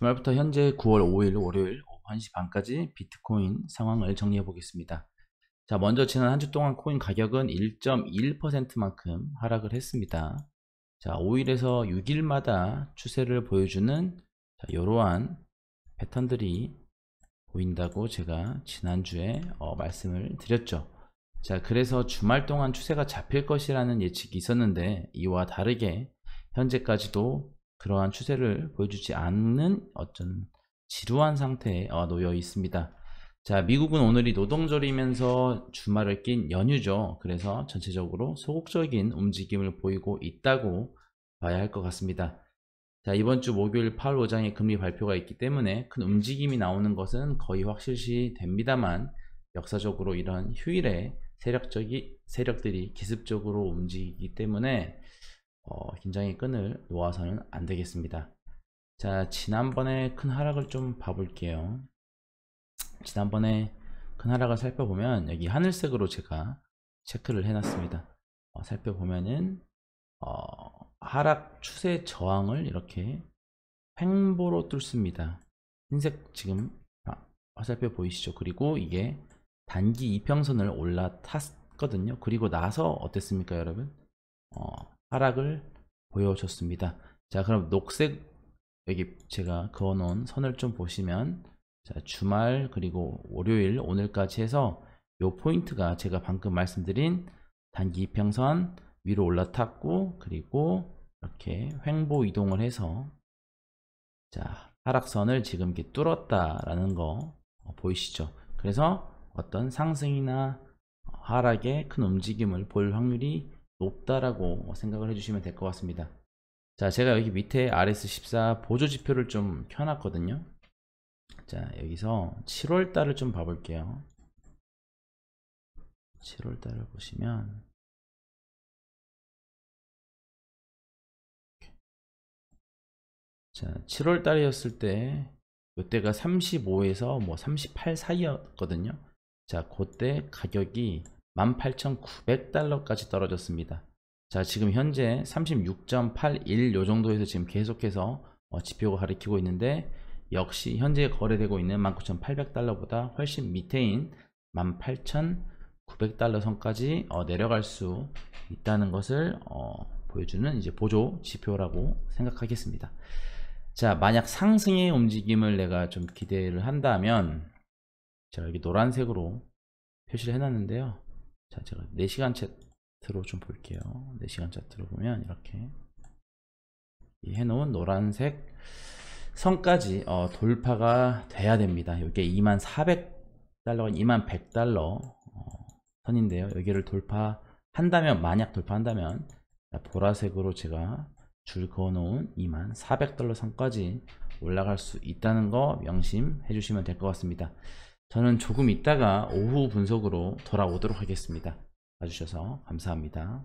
주말부터 현재 9월 5일 월요일 오후 1시 반까지 비트코인 상황을 정리해 보겠습니다. 자, 먼저 지난 한 주 동안 코인 가격은 1.1%만큼 하락을 했습니다. 자, 5일에서 6일마다 추세를 보여주는 자, 이러한 패턴들이 보인다고 제가 지난주에 어, 말씀을 드렸죠. 자, 그래서 주말 동안 추세가 잡힐 것이라는 예측이 있었는데 이와 다르게 현재까지도 그러한 추세를 보여주지 않는 어떤 지루한 상태에 어, 놓여 있습니다. 자, 미국은 오늘이 노동절이면서 주말을 낀 연휴죠. 그래서 전체적으로 소극적인 움직임을 보이고 있다고 봐야 할 것 같습니다. 자, 이번 주 목요일 8월 5장의 금리 발표가 있기 때문에 큰 움직임이 나오는 것은 거의 확실시 됩니다만 역사적으로 이런 휴일에 세력적이, 세력들이 기습적으로 움직이기 때문에 어, 긴장의 끈을 놓아서는 안 되겠습니다. 자, 지난번에 큰 하락을 좀 봐볼게요. 지난번에 큰 하락을 살펴보면 여기 하늘색으로 제가 체크를 해놨습니다. 어, 살펴보면은 어, 하락 추세 저항을 이렇게 횡보로 뚫습니다. 흰색 지금 화살표 아, 보이시죠? 그리고 이게 단기 이평선을 올라탔거든요. 그리고 나서 어땠습니까, 여러분? 어, 하락을 보여줬습니다. 자 그럼 녹색 여기 제가 그어놓은 선을 좀 보시면 자 주말 그리고 월요일 오늘까지 해서 요 포인트가 제가 방금 말씀드린 단기 이평선 위로 올라탔고 그리고 이렇게 횡보 이동을 해서 자 하락선을 지금 이렇게 뚫었다라는 거 어, 보이시죠? 그래서 어떤 상승이나 하락의 큰 움직임을 볼 확률이 높다라고 생각을 해주시면 될 것 같습니다. 자, 제가 여기 밑에 RS14 보조 지표를 좀 켜놨거든요. 자, 여기서 7월달을 좀 봐볼게요. 7월달을 보시면 자, 7월달이었을 때 이때가 35에서 뭐 38 사이였거든요. 자, 그때 가격이 18,900달러까지 떨어졌습니다. 자 지금 현재 36.81 요정도에서 지금 계속해서 어, 지표가 가리키고 있는데 역시 현재 거래되고 있는 19,800달러보다 훨씬 밑에인 18,900달러 선까지 어, 내려갈 수 있다는 것을 어, 보여주는 이제 보조 지표라고 생각하겠습니다. 자 만약 상승의 움직임을 내가 좀 기대를 한다면 자 여기 노란색으로 표시를 해놨는데요. 자, 제가 4시간 차트로 좀 볼게요. 4시간 차트로 보면 이렇게 해놓은 노란색 선까지 어, 돌파가 돼야 됩니다. 이게 2400달러가 2100달러 어, 선인데요. 여기를 돌파한다면 만약 돌파한다면 보라색으로 제가 줄 그어놓은 2400달러 선까지 올라갈 수 있다는 거 명심해 주시면 될 것 같습니다. 저는 조금 있다가 오후 분석으로 돌아오도록 하겠습니다. 봐주셔서 감사합니다.